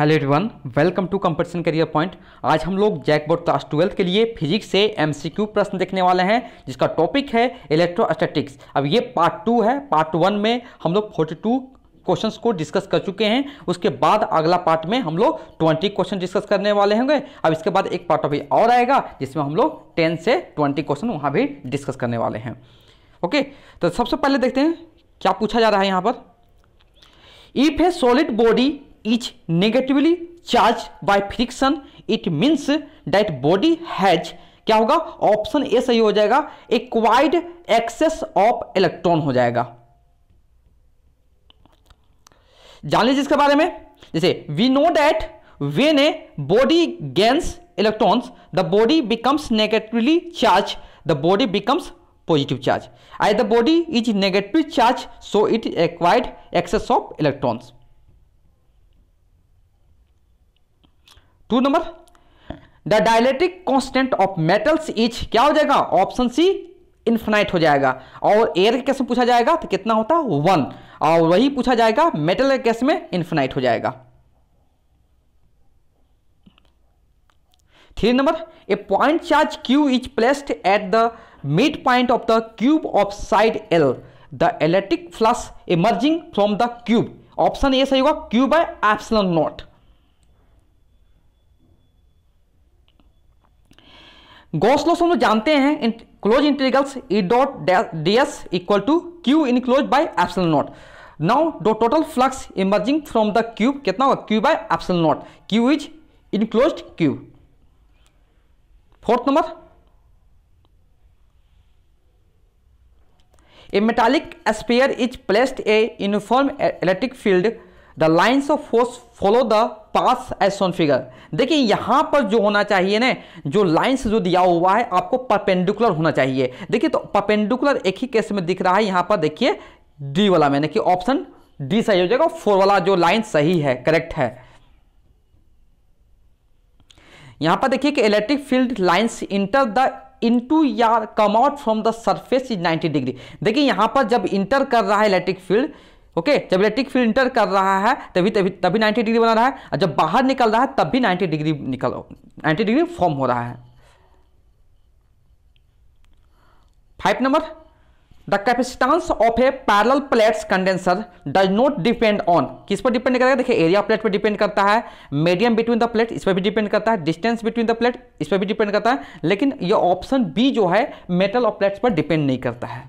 Hello everyone welcome to competition career point आज हम लोग जैकबोर्ड क्लास ट्वेल्थ के लिए फिजिक्स से एमसीक्यू प्रश्न देखने वाले हैं जिसका टॉपिक है इलेक्ट्रोस्टैटिक्स अब ये पार्ट टू है पार्ट वन में हम लोग फोर्टी टू क्वेश्चंस को डिस्कस कर चुके हैं उसके बाद अगला पार्ट में हम लोग ट्वेंटी क्वेश्चन डिस्कस करने वाले होंगे अब इसके बाद एक पार्ट अभी और आएगा जिसमें हम लोग टेन से ट्वेंटी क्वेश्चन वहाँ भी डिस्कस करने वाले हैं ओके तो सबसे पहले देखते हैं क्या पूछा जा रहा है यहाँ पर if a solid body is negatively charged by friction it means that body has क्या होगा ऑप्शन ए सही हो जाएगा एक्वाइड एक्सेस ऑफ इलेक्ट्रॉन हो जाएगा जान लीजिए इसके बारे में जैसे we know that when a body gains electrons the body becomes negatively charge the body becomes positive charge I the body is negative charge so it acquired excess of electrons two number the dielectric constant of metals is क्या हो जाएगा option C infinite हो जाएगा और air के case में पूछा जाएगा तो कितना होता है वन और वही पूछा जाएगा मेटल के केस में इन्फिनाइट हो जाएगा three number a point charge Q is placed at the mid point of the cube of side L the electric flux emerging from the cube option A सही होगा cube by epsilon not Gauss law हम लोग जानते हैं in closed integrals E dot D S equal to Q in closed by epsilon not now do total flux emerging from the cube कितना होगा Q by एप्सल not Q is enclose Q fourth number a metallic sphere is placed a uniform electric field the lines of force follow the path as on figure देखिए यहां पर जो होना चाहिए ना जो लाइंस जो दिया हुआ है आपको परपेंडिकुलर होना चाहिए देखिए तो परपेंडिकुलर एक ही केस में दिख रहा है यहां पर देखिए डी वाला मैंने कि ऑप्शन डी सही हो जाएगा फोर वाला जो लाइन सही है करेक्ट है यहां पर देखिए कि electric field lines enter the into or come out from the surface is 90 degree देखिए यहां पर जब इंटर कर रहा है इलेक्ट्रिक फील्ड ओके okay, जब इलेक्ट्रिक फील्ड इंटर कर रहा है तभी तभी तभी नाइन्टी डिग्री बना रहा है और जब बाहर निकल रहा है तब भी नाइन्टी डिग्री निकल नाइन्टी डिग्री फॉर्म हो रहा है five number the capacitance of a parallel plates condenser does not depend on किस पर डिपेंड करेगा देखिए एरिया प्लेट पर डिपेंड करता है मीडियम बिटवीन द प्लेट इस पर भी डिपेंड करता है डिस्टेंस बिटवीन द प्लेट इस पर भी डिपेंड करता है लेकिन यह ऑप्शन बी जो है मेटल ऑफ प्लेट्स पर डिपेंड नहीं करता है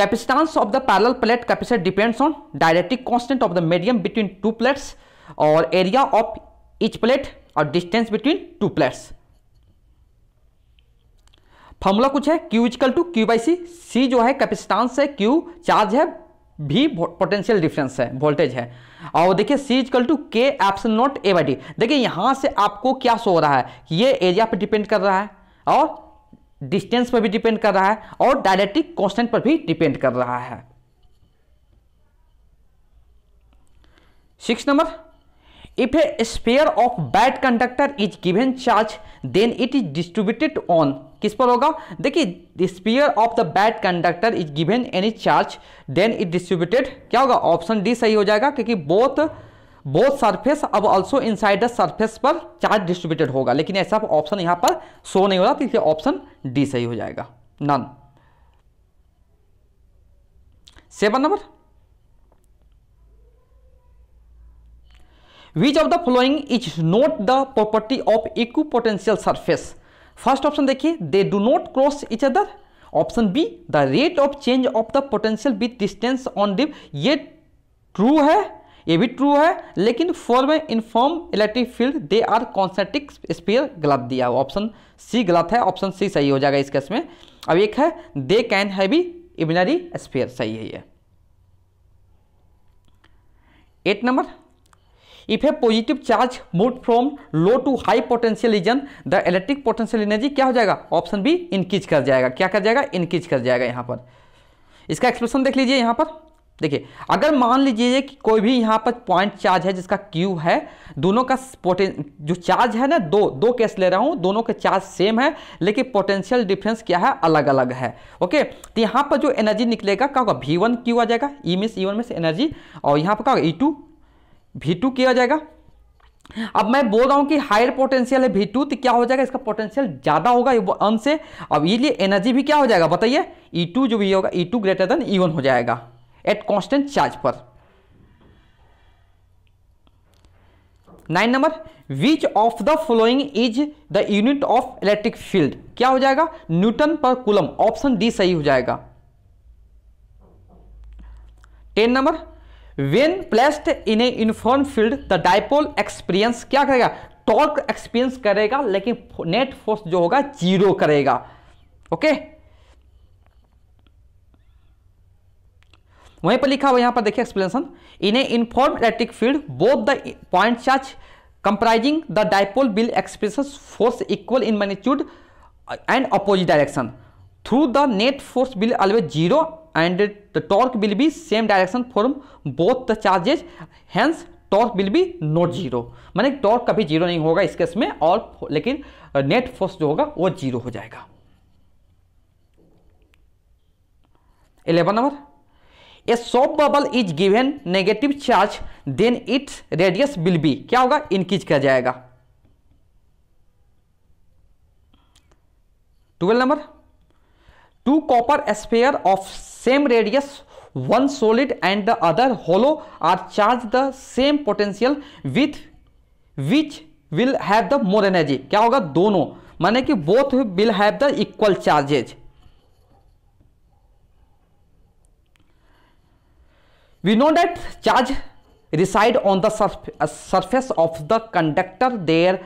capacitance of the parallel plate capacitor depends on dielectric constant of the medium between two plates और एरिया ऑफ each प्लेट और distance between two plates formula कुछ है Q equal to Q by C C जो है capacitance है Q charge है भी potential difference है वोल्टेज है और देखिए C equal to K epsilon not A by D देखिए यहां से आपको क्या शो हो रहा है ये एरिया पर डिपेंड कर रहा है और डिस्टेंस पर भी डिपेंड कर रहा है और डायरेक्टिक कॉन्स्टेंट पर भी डिपेंड कर रहा है six number if a sphere of bad conductor is given charge then it is distributed on किस पर होगा देखिए sphere of the bad conductor is given any charge then it distributed क्या होगा ऑप्शन डी सही हो जाएगा क्योंकि बोथ बोथ सरफेस अब ऑल्सो साइड द सरफेस पर चार्ज डिस्ट्रीब्यूटेड होगा लेकिन ऐसा ऑप्शन यहां पर शो नहीं हो रहा तो इसलिए ऑप्शन डी सही हो जाएगा none seven number which of the following is not the property of equipotential surface first option देखिए they do not cross each other option B the rate of change of the potential with distance on dip ये true है ये भी true है लेकिन four में uniform electric field they are concentric sphere गलत दिया हुआ ऑप्शन सी गलत है ऑप्शन सी सही हो जाएगा इस केस में अब एक है दे कैन भी इमिनरी स्पेयर सही है ये eight number if a positive charge move from low to high potential region the electric potential energy क्या हो जाएगा ऑप्शन बी इनक्रीज कर जाएगा क्या कर जाएगा इंक्रीज कर जाएगा यहां पर इसका एक्सप्रेशन देख लीजिए यहां पर देखिए अगर मान लीजिए कि कोई भी यहाँ पर पॉइंट चार्ज है जिसका क्यू है दोनों का पोटें जो चार्ज है ना दो दो केस ले रहा हूँ दोनों के चार्ज सेम है लेकिन पोटेंशियल डिफरेंस क्या है अलग अलग है ओके तो यहाँ पर जो एनर्जी निकलेगा क्या होगा वी वन क्यू आ जाएगा ई मीस ई वन मिस एनर्जी और यहाँ पर क्या होगा E two V two Q आ जाएगा अब मैं बोल रहा हूँ कि हायर पोटेंशियल है वी टू तो क्या हो जाएगा इसका पोटेंशियल ज़्यादा होगा अन से अब ये एनर्जी भी क्या हो जाएगा बताइए ई e टू जो भी होगा E two greater than E one हो जाएगा एट कॉन्स्टेंट चार्ज पर nine number which of the following is the unit of electric field क्या हो जाएगा Newton per coulomb option D सही हो जाएगा ten number when placed in a uniform field the dipole experience क्या करेगा torque experience करेगा लेकिन नेट फोर्स जो होगा जीरो करेगा ओके okay? वहीं पर लिखा हुआ यहाँ पर देखिए explanation in a uniform electric field both the point charge comprising the dipole will experience force equal in magnitude and opposite direction through the net force will always zero and the torque will be same direction from both the charges hence torque will be not zero मैंने torque कभी zero नहीं होगा इस case में और लेकिन net force जो होगा वो जीरो हो जाएगा eleven number a soap bubble is given negative charge then its radius will be क्या होगा इंक्रीज किया जाएगा twelve number two copper sphere of same radius one solid and the other hollow are charge the same potential with which will have the more energy क्या होगा दोनों माने कि both will have the equal charges we know that charge reside on the surface of the conductor there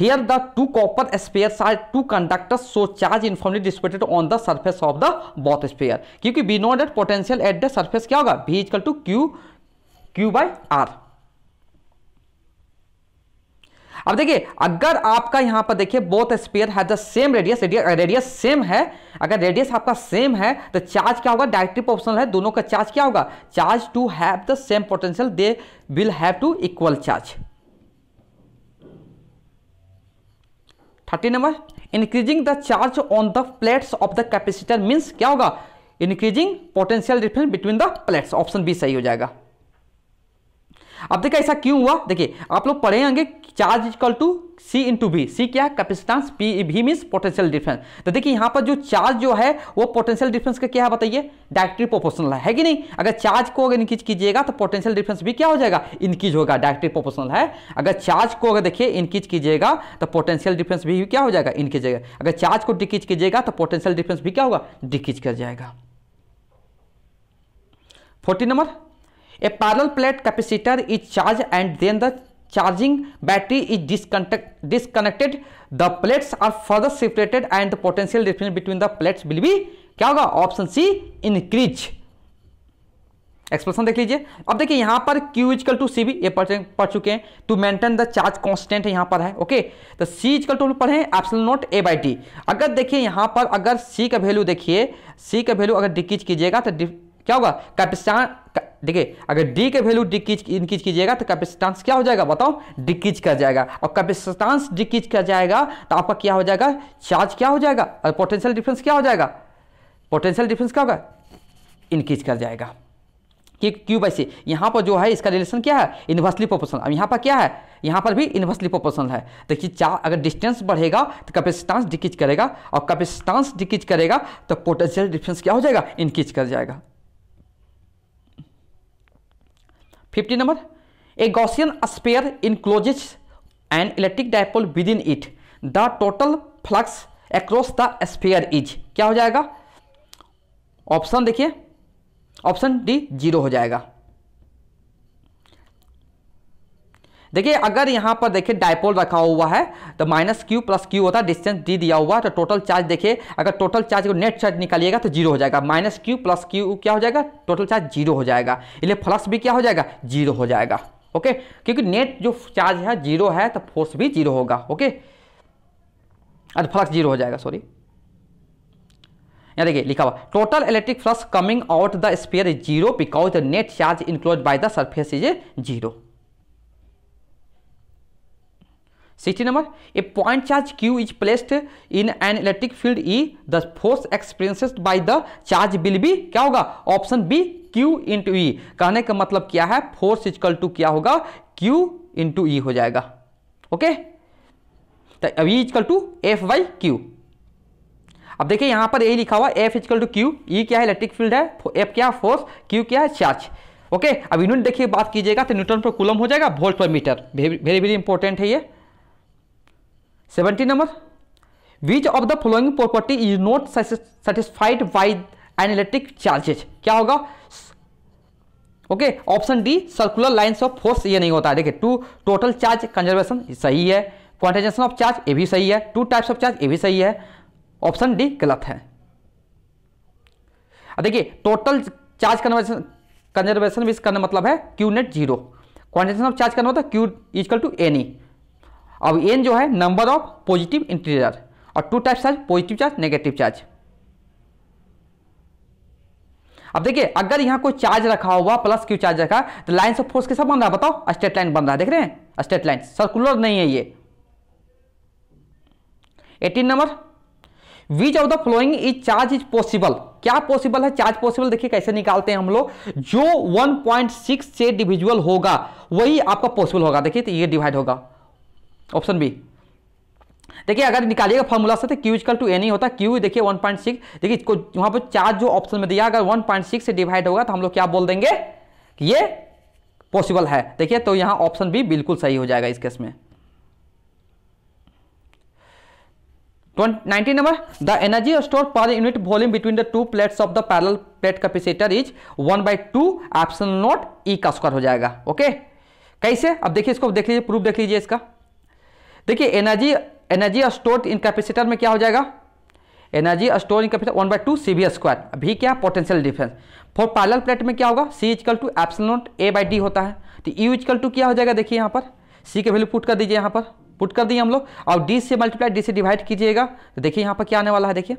here the two copper sphere are two conductor so charge uniformly distributed on the surface of the both sphere क्योंकि we know that potential at the surface क्या होगा we equal to q q by r अब देखिए अगर आपका यहां पर देखिए बोथ स्पेयर है सेम रेडियस रेडियस सेम है अगर रेडियस आपका सेम है तो चार्ज क्या होगा डायरेक्टली प्रोपोर्शनल है दोनों का चार्ज क्या होगा charge to have the same potential they will have to equal charge thirty number increasing the charge on the plates of the capacitor means क्या होगा increasing potential difference between the plates option B सही हो जाएगा अब देखिए ऐसा क्यों हुआ देखिए आप लोग पढ़े होंगे charge equal to C into V C क्या है capacitance P V means potential difference तो देखिए यहाँ पर जो चार्ज जो है वो पोटेंशियल डिफरेंस का क्या है बताइए डायरेक्टली प्रोपोर्शनल है, है कि नहीं अगर चार्ज को अगर इंक्रीज कीजिएगा तो पोटेंशियल डिफरेंस भी क्या हो जाएगा इंक्रीज होगा डायरेक्टली प्रोपोर्शनल है अगर चार्ज को अगर देखिए इंक्रीज कीजिएगा तो पोटेंशियल डिफरेंस भी क्या हो जाएगा इंक्रीज जाएगा अगर चार्ज को डिक्रीज कीजिएगा तो पोटेंशियल डिफरेंस भी क्या होगा डिक्रीज कर जाएगा forty number a parallel plate capacitor is charged and then the charging battery is disconnected the plates are further separated and the potential difference between the plates will be क्या होगा option C increase expression देख लीजिए अब देखिए यहां पर Q equal to C V ये पढ़ चुके हैं to maintain the charge constant यहां पर है ओके तो C इजकल टू पढ़े epsilon naught A by d अगर देखिए यहां पर अगर C का वैल्यू देखिए C का वैल्यू अगर डिक्रीज कीजिएगा तो क्या होगा कैपिसा ठीक है अगर डी के वैल्यू डिक्रीज इंक्रीज कीजिएगा तो कैपेसिटेंस क्या हो जाएगा बताओ डिक्रीज कर जाएगा और कैपेसिटेंस डिक्रीज कर जाएगा तो आपका क्या हो जाएगा चार्ज क्या हो जाएगा और पोटेंशियल डिफरेंस क्या हो जाएगा पोटेंशियल डिफरेंस क्या होगा इंक्रीज कर जाएगा कि क्यू बाई सी यहाँ पर जो है इसका रिलेशन क्या है इन्वर्सली प्रोपोर्शनल अब यहाँ पर क्या है यहाँ पर भी इन्वर्सली प्रोपोर्शनल है देखिए चार अगर डिस्टेंस बढ़ेगा तो कैपेसिटेंस डिक्रीज करेगा और कैपेसिटेंस डिक्रीज करेगा तो पोटेंशियल डिफरेंस क्या हो जाएगा इंक्रीज कर जाएगा fifty number a Gaussian sphere encloses an electric dipole within it the total flux across the sphere is क्या हो जाएगा ऑप्शन देखिए ऑप्शन डी जीरो हो जाएगा देखिए अगर यहाँ पर देखिए डायपोल रखा हुआ है तो माइनस क्यू प्लस क्यू होता है डिस्टेंस डी दिया हुआ है तो टोटल चार्ज देखिए अगर टोटल चार्ज को नेट चार्ज निकालिएगा तो जीरो हो जाएगा माइनस क्यू प्लस क्यू क्या हो जाएगा टोटल चार्ज जीरो हो जाएगा इसलिए फ्लक्स भी क्या हो जाएगा जीरो हो जाएगा ओके क्योंकि नेट जो चार्ज है जीरो है तो फोर्स भी जीरो होगा ओके अरे फ्लक्स जीरो हो जाएगा सॉरी देखिए लिखा हुआ total electric flux coming out the sphere is zero because the net charge enclose by the surface is zero sixty number a point charge Q is placed in an electric field E the force experienced by the charge will be क्या होगा option B q into E कहने का मतलब क्या है force is equal to क्या होगा Q into ई हो जाएगा ओके तो equal to F by q अब देखिए यहां पर ए लिखा हुआ F equal to q E क्या है इलेक्ट्रिक फील्ड है एफ क्या है फोर्स क्यू क्या है चार्ज ओके अब यूनिट देखिए बात कीजिएगा तो न्यूटन पर कुलम हो जाएगा वोल्ट पर मीटर वेरी वेरी इंपॉर्टेंट है यह seventeen number which of the following property is not satisfied by an electric charges क्या होगा okay option D circular lines of force ये नहीं होता है देखिए टू टोटल चार्ज कंजर्वेशन सही है क्वांटाइजेशन ऑफ चार्ज ये भी सही है टू टाइप्स ऑफ चार्ज ये भी सही है ऑप्शन डी गलत है देखिए टोटल चार्ज कन्वर्जेशन कंजर्वेशन विस करने मतलब है q net zero quantization of charge करना होता है क्यू इजकल टू एनी अब एन जो है नंबर ऑफ पॉजिटिव इंटीजर और two types charge positive charge negative charge अब देखिए अगर यहां कोई चार्ज रखा हुआ प्लस क्यू चार्ज रखा तो लाइन ऑफ फोर्स कैसा बन रहा है बताओ स्टेट लाइन बन रहा है देख रहे हैं स्टेट लाइन सर्कुलर नहीं है ये eighteen number which of the following is charge is possible क्या पॉसिबल है चार्ज पॉसिबल देखिए कैसे निकालते हैं हम लोग जो 1.6 से डिविजुअल होगा वही आपका पॉसिबल होगा देखिए तो ये डिवाइड होगा ऑप्शन बी देखिए अगर निकालिएगा फॉर्मूला से तो क्यू इजकल टू एनी होता है क्यू देखिए 1.6 देखिए इसको पर चार्ज जो ऑप्शन में दिया अगर 1.6 से डिवाइड होगा तो हम लोग क्या बोल देंगे कि ये पॉसिबल है देखिए तो यहां ऑप्शन बी बिल्कुल सही हो जाएगा इस केस में nineteen number the energy store per unit volume between the two plates of the parallel plate capacitor is one by two epsilon naught E का स्क्वायर हो जाएगा ओके कैसे अब देखिए इसको देख लीजिए प्रूफ देख लीजिए इसका देखिए energy energy store in capacitor में क्या हो जाएगा energy store in capacitor one by two C V square भी क्या potential difference for parallel plate में क्या होगा C equal to epsilon naught A by d होता है तो यू इजकल टू क्या हो जाएगा देखिए यहाँ पर सी के वैल्यू पुट कर दीजिए यहाँ पर पुट कर दिए हम लोग और डी से मल्टीप्लाई डी से डिवाइड कीजिएगा तो देखिए यहाँ पर क्या आने वाला है देखिए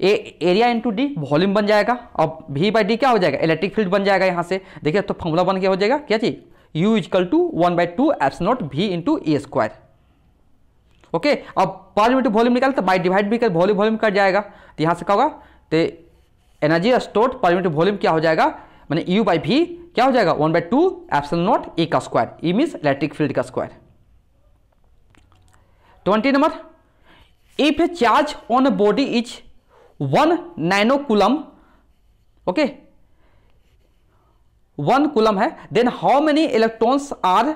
A area into d volume बन जाएगा और भी बाई डी क्या हो जाएगा इलेक्ट्रिक फील्ड बन जाएगा यहाँ से देखिए तो फॉर्मूला बन गया हो जाएगा क्या जी u equal to one by two epsilon naught भी इंटू ए स्क्वायर ओके अब पाँच मिनट वॉल्यूम निकाले तो बाई डिवाइड भी कर वॉल्यूम वॉल्यूम कट जाएगा तो यहाँ से क्या होगा तो energy stored per unit volume क्या हो जाएगा मैंने यू बाई भी क्या हो जाएगा one by two epsilon naught A का square E means electric field का square twenty number if charge on body is one nano coulomb one coulomb है then how many electrons are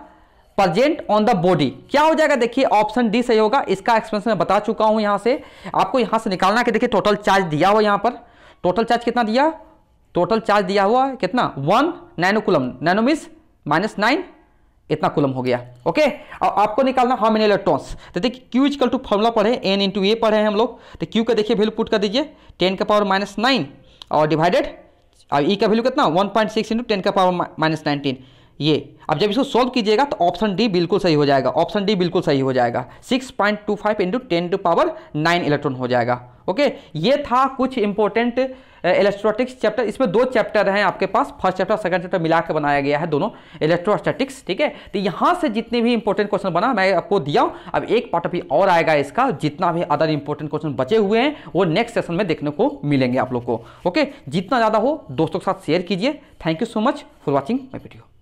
present on the body क्या हो जाएगा देखिए option D सही होगा इसका एक्सप्लेनेशन मैं बता चुका हूं यहां से आपको यहां से निकालना कि देखिए टोटल चार्ज दिया हुआ यहां पर टोटल चार्ज कितना दिया टोटल चार्ज दिया हुआ कितना वन नाइनो कुलम नाइनो मीस माइनस नाइन इतना कुलम हो गया ओके और आपको निकालना हाउ मेनी इलेक्ट्रॉन्स तो देखिए क्यू इजकल टू फॉर्मूला पढ़े एन इंटू ए पढ़े हैं हम लोग तो क्यू का देखिए वैल्यू पुट कर दीजिए टेन का पावर माइनस नाइन और डिवाइडेड और ई e का वैल्यू कितना one point six into ten का पावर माइनस नाइनटीन ये अब जब इसको सॉल्व कीजिएगा तो ऑप्शन डी बिल्कुल सही हो जाएगा ऑप्शन डी बिल्कुल सही हो जाएगा six point two five into ten to power nine electron हो जाएगा ओके ये था कुछ इंपॉर्टेंट इलेक्ट्रोस्टैटिक्स चैप्टर इसमें दो चैप्टर हैं आपके पास फर्स्ट चैप्टर सेकंड चैप्टर मिलाकर बनाया गया है दोनों इलेक्ट्रोस्टैटिक्स ठीक है तो यहाँ से जितने भी इंपॉर्टेंट क्वेश्चन बना मैं आपको दिया हूँ अब एक पार्ट अभी और आएगा इसका जितना भी अदर इंपॉर्टेंट क्वेश्चन बचे हुए हैं वो नेक्स्ट सेशन में देखने को मिलेंगे आप लोग को ओके जितना ज़्यादा हो दोस्तों के साथ शेयर कीजिए thank you so much for watching my video